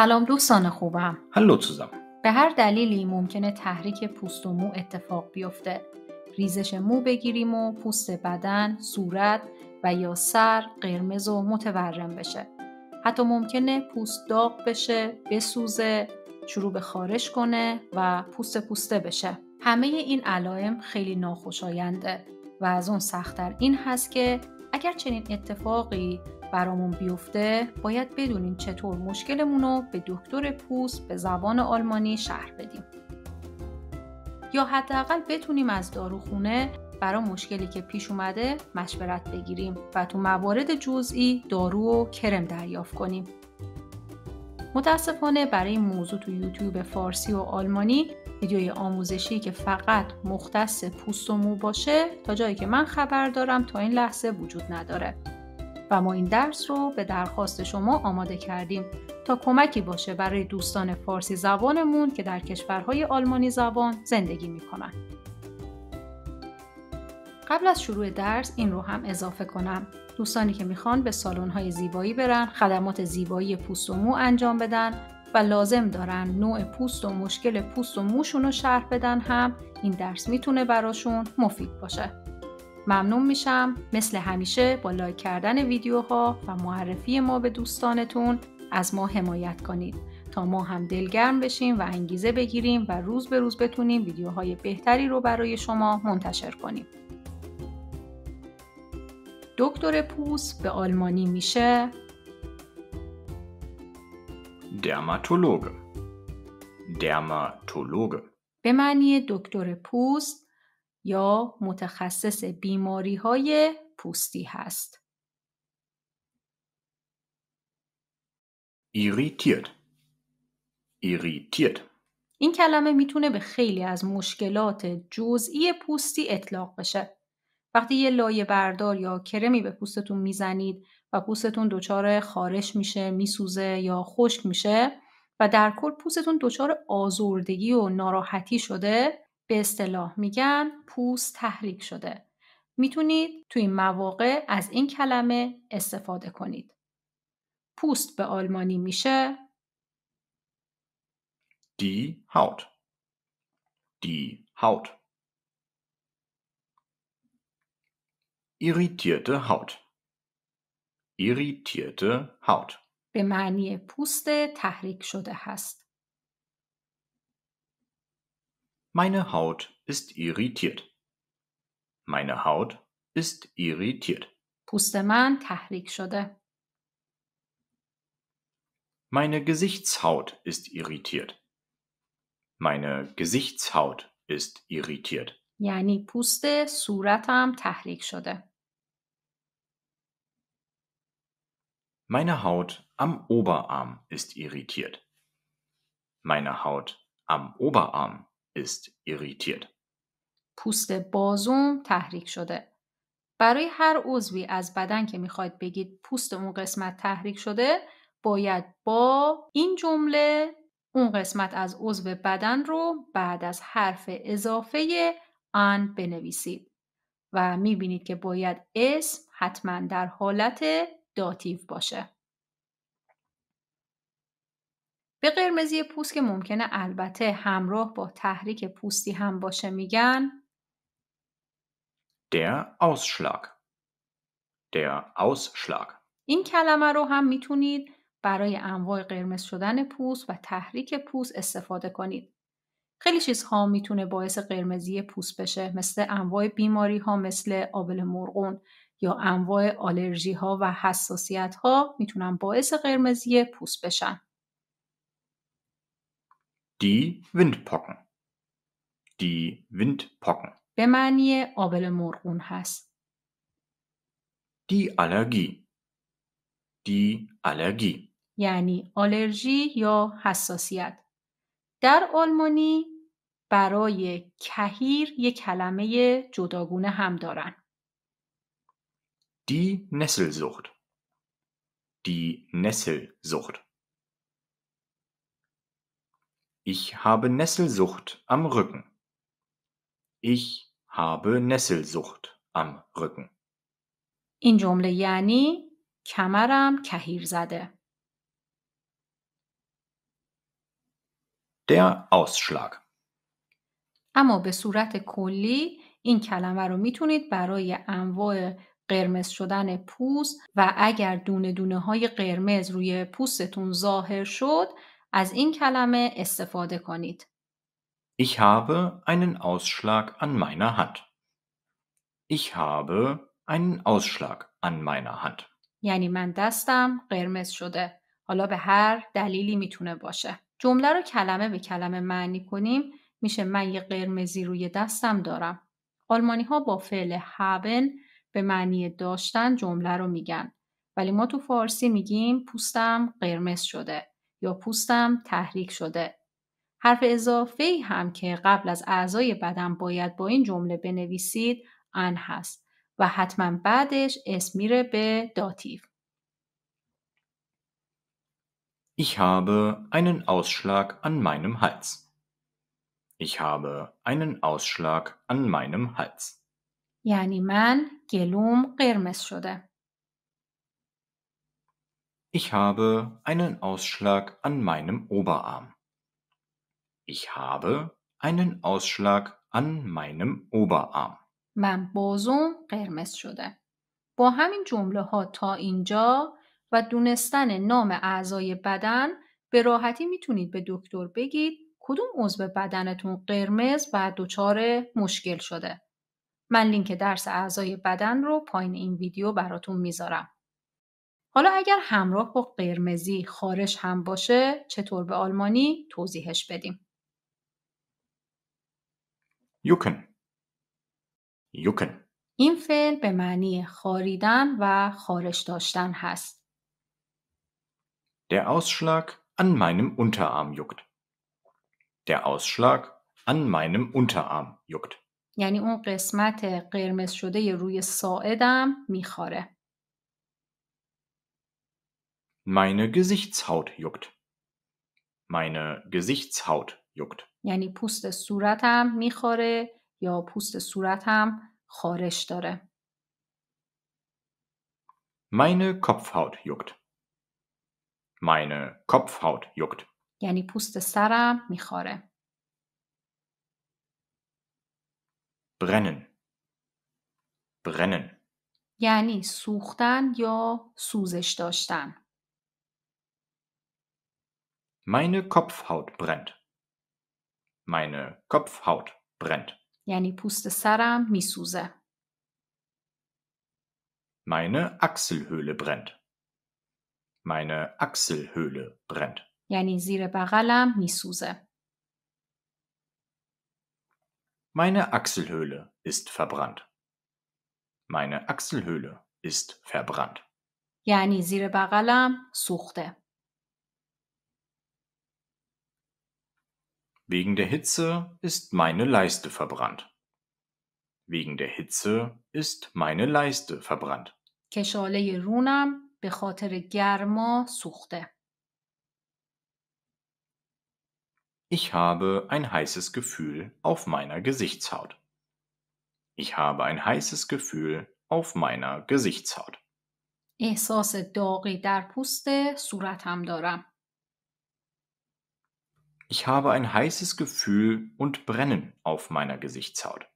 سلام دوستان خوبم هلو توزم به هر دلیلی ممکنه تحریک پوست و مو اتفاق بیفته ریزش مو بگیریم و پوست بدن، صورت و یا سر قرمز و متورم بشه حتی ممکنه پوست داغ بشه، بسوزه، شروع به خارش کنه و پوست پوسته بشه همه این علائم خیلی ناخوشاینده و از اون سختتر این هست که اگر چنین اتفاقی برامون بیفته باید بدونیم چطور مشکلمون رو به دکتر پوست به زبان آلمانی شهر بدیم یا حداقل بتونیم از داروخونه برای مشکلی که پیش اومده مشورت بگیریم و تو موارد جزئی دارو و کرم دریافت کنیم متاسفانه برای این موضوع تو یوتیوب فارسی و آلمانی ویدیوی آموزشی که فقط مختص پوست و مو باشه تا جایی که من خبر دارم تا این لحظه وجود نداره و ما این درس رو به درخواست شما آماده کردیم تا کمکی باشه برای دوستان فارسی زبانمون که در کشورهای آلمانی زبان زندگی میکنن. قبل از شروع درس این رو هم اضافه کنم. دوستانی که میخوان به سالن‌های زیبایی برن، خدمات زیبایی پوست و مو انجام بدن و لازم دارن نوع پوست و مشکل پوست و موشون رو شرح بدن هم این درس میتونه براشون مفید باشه. ممنون میشم مثل همیشه با لایک کردن ویدیوها و معرفی ما به دوستانتون از ما حمایت کنید تا ما هم دلگرم بشیم و انگیزه بگیریم و روز به روز بتونیم ویدیوهای بهتری رو برای شما منتشر کنیم. دکتر پوست به آلمانی میشه درماتولوگ درماتولوگ به معنی دکتر پوست یا متخصص بیماری های پوستی هست. این کلمه میتونه به خیلی از مشکلات جزئی پوستی اطلاق بشه. وقتی یه لایه بردار یا کرمی به پوستتون میزنید و پوستتون دچار خارش میشه، میسوزه یا خشک میشه و در کل پوستتون دچار آزردگی و ناراحتی شده، به اصطلاح میگن پوست تحریک شده. میتونید توی این مواقع از این کلمه استفاده کنید. پوست به آلمانی میشه دی هاوت دی هاوت irritierte Haut. Irritierte Haut. به معنی پوست تحریک شده هست. Meine Haut ist irritiert. Meine Haut ist irritiert. پوست من تحریک Meine Gesichtshaut ist irritiert. Meine Gesichtshaut ist irritiert. یعنی puste suratam تحریک شده. Meine Haut am Oberarm ist irritiert. Meine Haut am Oberarm ist پوست بازوم تحریک شده. برای هر عضوی از بدن که میخواید بگید پوست اون قسمت تحریک شده باید با این جمله اون قسمت از عضو بدن رو بعد از حرف اضافه آن بنویسید و میبینید که باید اسم حتما در حالت داتیو باشه. به قرمزی پوست که ممکنه البته همراه با تحریک پوستی هم باشه میگن Der Ausschlag Der Ausschlag این کلمه رو هم میتونید برای انواع قرمز شدن پوست و تحریک پوست استفاده کنید. خیلی چیزها میتونه باعث قرمزی پوست بشه مثل انواع بیماری ها مثل آبل مرغون یا انواع آلرژی ها و حساسیت ها میتونن باعث قرمزی پوست بشن. Die Windpocken. Die Windpocken. به معنی آبل مرغون هست. Die Allergie. Die Allergie. یعنی آلرژی یا حساسیت. در آلمانی برای کهیر یک کلمه جداگونه هم دارن. Die Nesselsucht. Die Nesselsucht. Ich habe Nesselsucht am Rücken. Ich habe Nesselsucht am Rücken. این جمله یعنی کمرم کهیر زده. Der Ausschlag. اما به صورت کلی این کلمه رو میتونید برای انواع قرمز شدن پوست و اگر دونه دونه های قرمز روی پوستتون ظاهر شد از این کلمه استفاده کنید. Ich habe einen Ausschlag an meiner Hand. Ich habe einen Ausschlag an meiner Hand. یعنی من دستم قرمز شده. حالا به هر دلیلی میتونه باشه. جمله رو کلمه به کلمه معنی کنیم میشه من یه قرمزی روی دستم دارم. آلمانی ها با فعل haben به معنی داشتن جمله رو میگن. ولی ما تو فارسی میگیم پوستم قرمز شده. یا پوستم تحریک شده. حرف اضافه ای هم که قبل از اعضای بدن باید با این جمله بنویسید ان هست و حتما بعدش اسم میره به داتیو. Ich habe einen Ausschlag an meinem Hals. Ich habe einen Ausschlag an meinem Hals. یعنی من گلوم قرمز شده. Ich habe einen Ausschlag an meinem Oberarm. Ich habe einen Ausschlag an meinem Oberarm. من بازوم قرمز شده. با همین جمله ها تا اینجا و دونستن نام اعضای بدن به راحتی میتونید به دکتر بگید کدوم عضو بدنتون قرمز و دچار مشکل شده. من لینک درس اعضای بدن رو پایین این ویدیو براتون میذارم. حالا اگر همراه با قرمزی خارش هم باشه چطور به آلمانی توضیحش بدیم؟ یوکن یوکن این فعل به معنی خاریدن و خارش داشتن هست. Der Ausschlag an meinem Unterarm juckt. Der Ausschlag an meinem Unterarm juckt. یعنی اون قسمت قرمز شده روی ساعدم میخاره. Meine Gesichtshaut juckt. Meine Gesichtshaut juckt. یعنی پوست صورتم میخوره یا پوست صورتم خارش داره. Meine Kopfhaut juckt. Meine Kopfhaut juckt. یعنی پوست سرم میخوره. Brennen. Brennen. یعنی سوختن یا سوزش داشتن. Meine Kopfhaut brennt. Meine Kopfhaut brennt. یعنی پوست سرم میسوزه. Meine Achselhöhle brennt. Meine Achselhöhle brennt. یعنی زیر بغلم میسوزه. Meine Achselhöhle ist verbrannt. Meine Achselhöhle ist verbrannt. یعنی زیر بغلم سوخته. Wegen der Hitze ist meine Leiste verbrannt. Wegen der Hitze ist meine Leiste verbrannt. که رونم به خاطر گرما سوخته. Ich habe ein heißes Gefühl auf meiner Gesichtshaut. Ich habe ein heißes Gefühl auf meiner Gesichtshaut. احساس داغی در پوست صورتم دارم. Ich habe ein heißes Gefühl und Brennen auf meiner Gesichtshaut.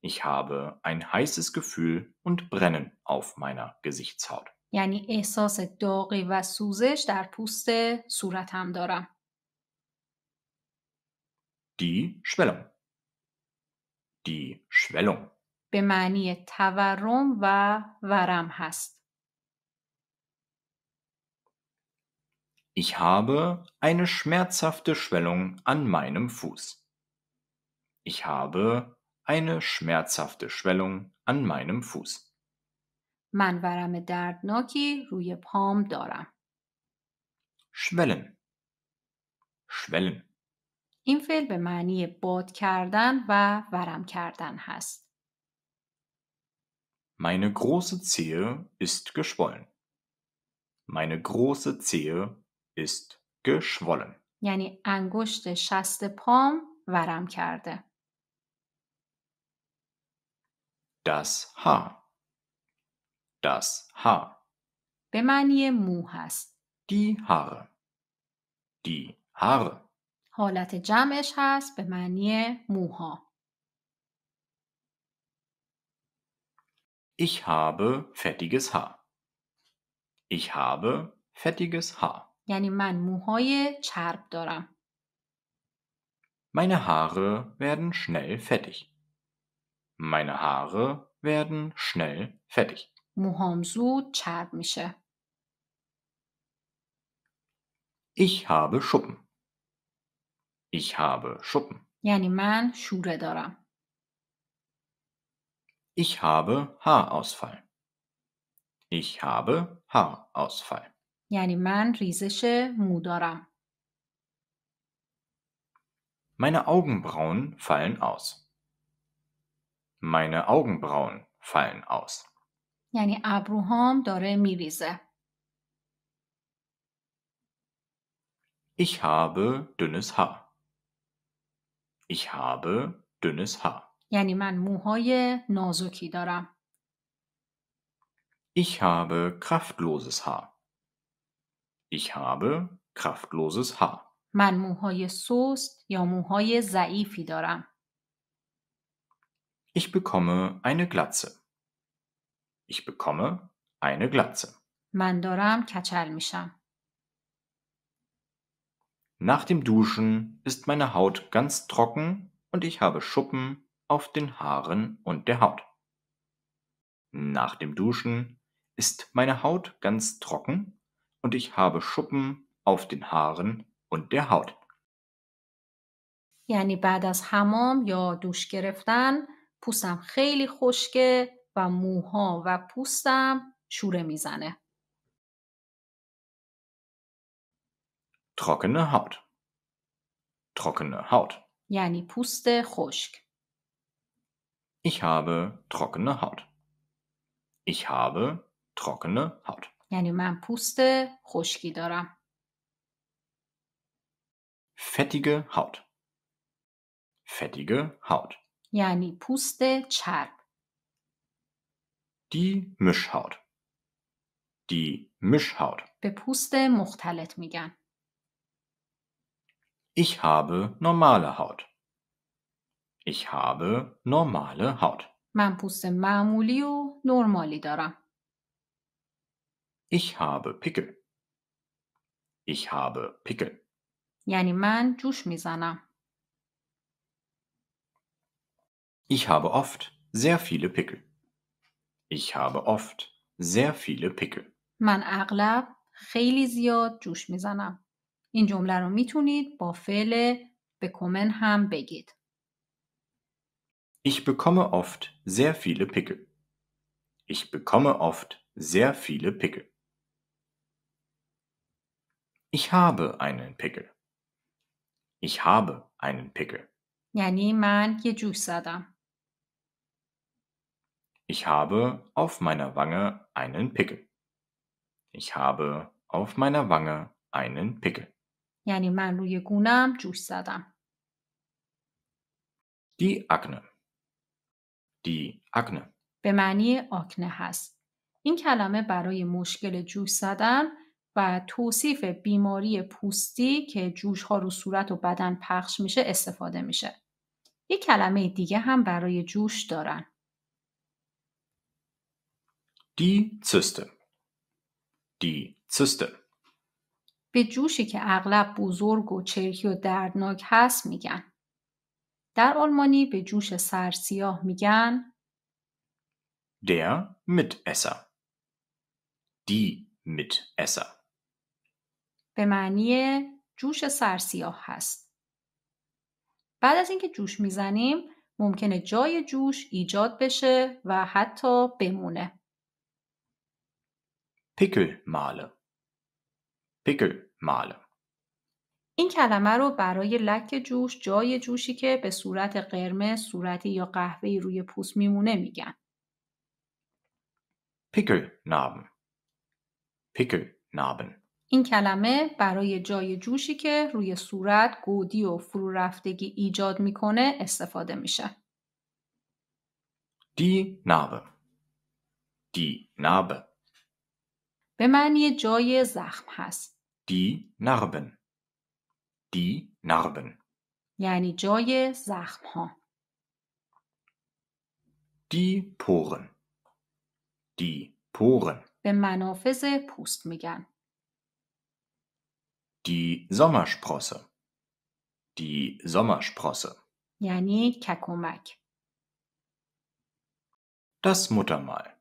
Ich habe ein heißes Gefühl und Brennen auf meiner Gesichtshaut. یعنی احساس داغی و سوزش در پوست صورتم دارم. Die Schwellung. Die Schwellung. به معنی تورم و ورم هست. Ich habe eine schmerzhafte Schwellung an meinem Fuß. Ich habe eine schmerzhafte Schwellung an meinem Fuß. من ورم دردناکی روی پام دارم. Schwellen. Schwellen. این فعل به معنی باد کردن و ورم کردن هست. Meine große Zehe ist geschwollen. Meine große Zehe ist geschwollen. یعنی انگشت شست پام ورم کرده. Das Haar. Das Haar. به معنی مو هست. Die Haare. Die Haare. حالت جمعش هست به معنی موها. Ich habe fettiges Haar. Ich habe fettiges Haar. یعنی من موهای چرب دارم. Meine Haare werden schnell fettig. Meine Haare werden schnell fettig. موهام زود چرب میشه. Ich habe Schuppen. Ich habe Schuppen. یعنی من شوره دارم. Ich habe Haarausfall. Ich habe Haarausfall. یعنی من ریزش مو دارم. Meine Augenbrauen fallen aus. Meine Augenbrauen fallen aus. یعنی ابروهام داره میریزه. Ich habe dünnes Haar. Ich habe dünnes Haar. یعنی من موهای نازکی دارم. Ich habe kraftloses Haar. Ich habe kraftloses Haar. من موهای سست یا موهای ضعیفی دارم. Ich bekomme eine Glatze. Ich bekomme eine Glatze. من دارم کچل میشم. Nach dem Duschen ist meine Haut ganz trocken und ich habe Schuppen auf den Haaren und der Haut. Nach dem Duschen ist meine Haut ganz trocken und ich habe Schuppen auf den Haaren und der Haut. یعنی بعد از حمام یا دوش گرفتن پوستم خیلی خشکه و موها و پوستم شوره میزنه. trockene Haut. Trockene Haut. یعنی پوست خشک. Ich habe trockene Haut. Ich habe trockene Haut. یعنی من پوست خشکی دارم. fettige Haut. Fettige Haut. یعنی پوست چرب. Die Mischhaut. Die Mischhaut. به پوست مختلط میگن. Ich habe normale Haut. Ich habe normale Haut. من پوست معمولی و نرمالی دارم. Ich habe Pickel. Ich habe Pickel. یعنی من جوش Ich habe oft sehr viele Pickel. Ich habe oft sehr viele Pickel. Man اغلب خیلی زیاد جوش میزنم. این جمله رو میتونید با فعل بکومن هم بگید. Ich bekomme oft sehr viele Pickel. Ich bekomme oft sehr viele Pickel. Ich habe einen Pickel. Ich habe einen Pickel. یعنی من یه جوش Ich habe auf meiner Wange einen Pickel. Ich habe auf meiner Wange einen Pickel. یعنی من روی گونم جوش زدم. Die Akne. Die Akne. به معنی Akne هست. این کلمه برای مشکل جوش زدن و توصیف بیماری پوستی که جوش ها رو صورت و بدن پخش میشه استفاده میشه. یک کلمه دیگه هم برای جوش دارن. دی سیستم دی سیستم به جوشی که اغلب بزرگ و چرکی و دردناک هست میگن. در آلمانی به جوش سرسیاه میگن اسا. دی میت اسا. به معنی جوش سرسیاه هست. بعد از اینکه جوش میزنیم ممکنه جای جوش ایجاد بشه و حتی بمونه. پیکل ماله. این کلمه رو برای لک جوش جای جوشی که به صورت قرمز، صورتی یا قهوه‌ای روی پوست میمونه میگن. پیکل نابن پیکل نابن این کلمه برای جای جوشی که روی صورت گودی و فرو رفتگی ایجاد میکنه استفاده میشه. دی نابه دی نابه به معنی جای زخم هست. دی نربن دی نربن یعنی جای زخم ها. دی پورن دی پورن به منافذ پوست میگن. Die Sommersprosse. Die Sommersprosse. یعنی ککومک. Das Muttermal.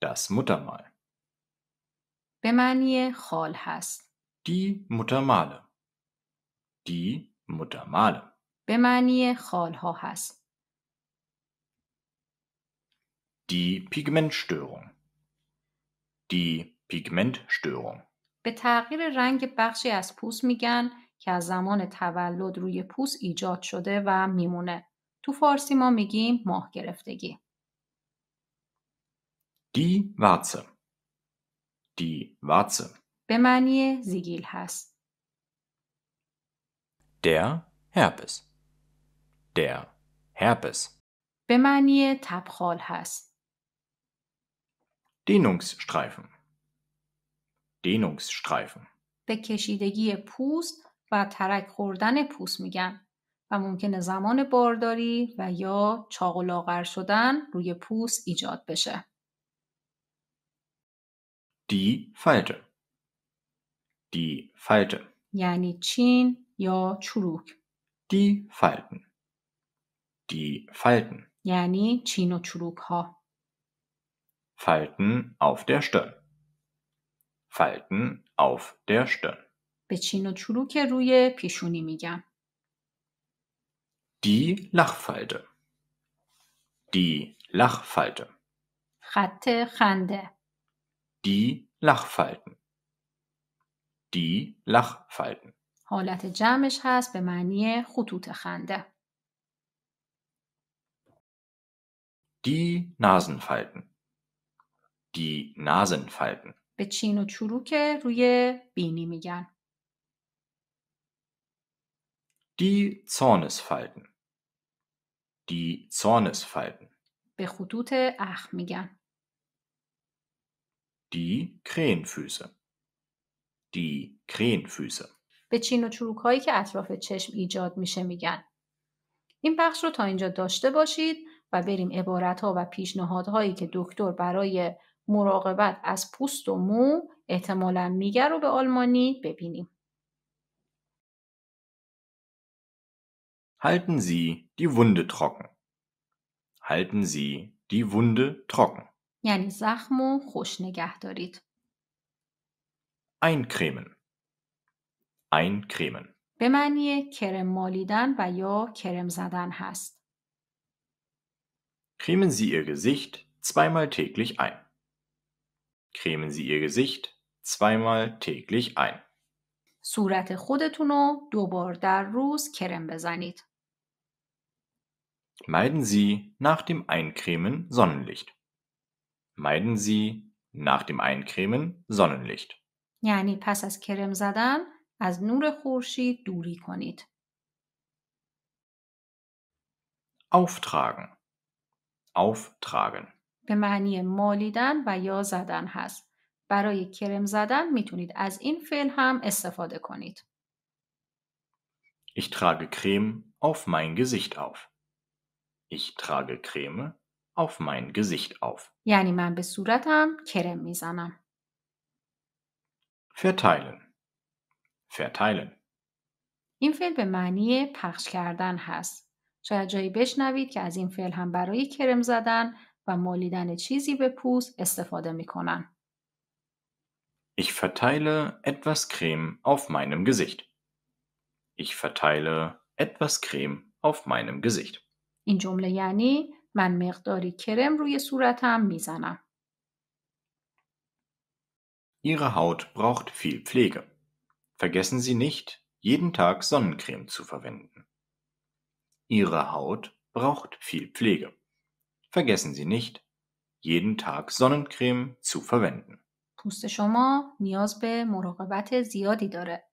Das Muttermal. Bemanie معنی خال Die Muttermale. Die Muttermale. Bemanie معنی خالها هست. Die Pigmentstörung. Die Pigmentstörung. به تغییر رنگ بخشی از پوست میگن که از زمان تولد روی پوست ایجاد شده و میمونه. تو فارسی ما میگیم ماه گرفتگی. دی Warze دی واتسه به معنی زیگیل هست. در هرپس در هرپس به معنی تبخال هست. Dehnungsstreifen dehnungsstreifen به کشیدگی پوست و ترک خوردن پوست میگن و ممکنه زمان بارداری و یا چاق و لاغر شدن روی پوست ایجاد بشه. دی فاlte دی یعنی چین یا چروک. دی فالten دی فالten یعنی چین و چروک ها. Falten auf der Stirn Falten auf der Stirn. به چین و چروک روی Die Lachfalte. Die Lachfalte. خط خنده. Die Lachfalten. Die Lachfalten. حالت جمعش هست به معنی خطوط خنده. Die Nasenfalten. Die Nasenfalten. به چین و چروک روی بینی میگن. فالتن. دی Die فالتن. به خطوط اخ میگن. دی Krähenfüße. Die دی به چین و چروک هایی که اطراف چشم ایجاد میشه میگن. این بخش رو تا اینجا داشته باشید و بریم عبارت ها و پیشنهادهایی که دکتر برای مراقبت از پوست و مو احتمالا میگر رو به آلمانی ببینیم. Halten Sie die Wunde trocken. Halten Sie die Wunde trocken. یعنی زخم و خوش نگه دارید. Eincremen. Eincremen. به معنی کرم مالیدن و یا کرم زدن هست. Cremen Sie Ihr Gesicht zweimal täglich ein cremen Sie Ihr Gesicht zweimal täglich ein. صورت خودتون رو دوبار در روز کرم بزنید. Meiden Sie nach dem Eincremen Sonnenlicht. Meiden Sie nach dem Eincremen Sonnenlicht. یعنی پس از کرم زدن از نور خورشید دوری کنید. Auftragen. Auftragen. به معنی مالیدن و یا زدن هست. برای کرم زدن میتونید از این فعل هم استفاده کنید. Ich trage Creme auf mein Gesicht auf. Ich trage Creme auf mein Gesicht auf. یعنی من به صورتم کرم میزنم. Verteilen. Verteilen. این فعل به معنی پخش کردن هست. شاید جایی بشنوید که از این فعل هم برای کرم زدن و مالیدن چیزی به پوست استفاده می کنن. Ich verteile etwas Creme auf meinem Gesicht. Ich verteile etwas Creme auf meinem Gesicht. این جمله یعنی من مقداری کرم روی صورتم میزنم. Ihre Haut braucht viel Pflege. Vergessen Sie nicht, jeden Tag Sonnencreme zu verwenden. Ihre Haut braucht viel Pflege vergessen Sie nicht, jeden Tag Sonnencreme zu verwenden. پوست شما نیاز به مراقبت زیادی داره.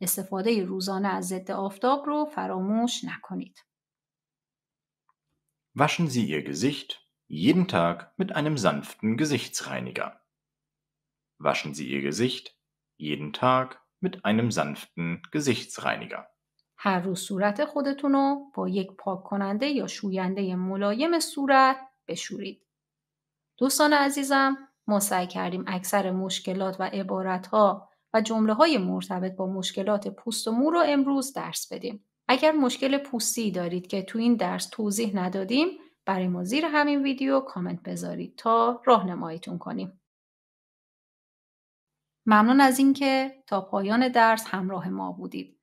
استفاده روزانه از ضد آفتاب رو فراموش نکنید. Waschen Sie Ihr Gesicht jeden Tag mit einem sanften Gesichtsreiniger. Waschen Sie Ihr Gesicht jeden Tag mit einem sanften Gesichtsreiniger. هر روز صورت خودتون رو با یک پاک کننده یا شوینده ملایم صورت بشورید. دوستان عزیزم ما سعی کردیم اکثر مشکلات و ها و جمله های مرتبط با مشکلات پوست و مو رو امروز درس بدیم. اگر مشکل پوستی دارید که تو این درس توضیح ندادیم برای ما زیر همین ویدیو کامنت بذارید تا راهنماییتون کنیم. ممنون از اینکه تا پایان درس همراه ما بودید.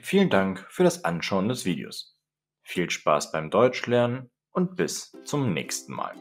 Vielen Dank für das Anschauen des Videos. Viel Spaß beim Deutschlernen und bis zum nächsten Mal.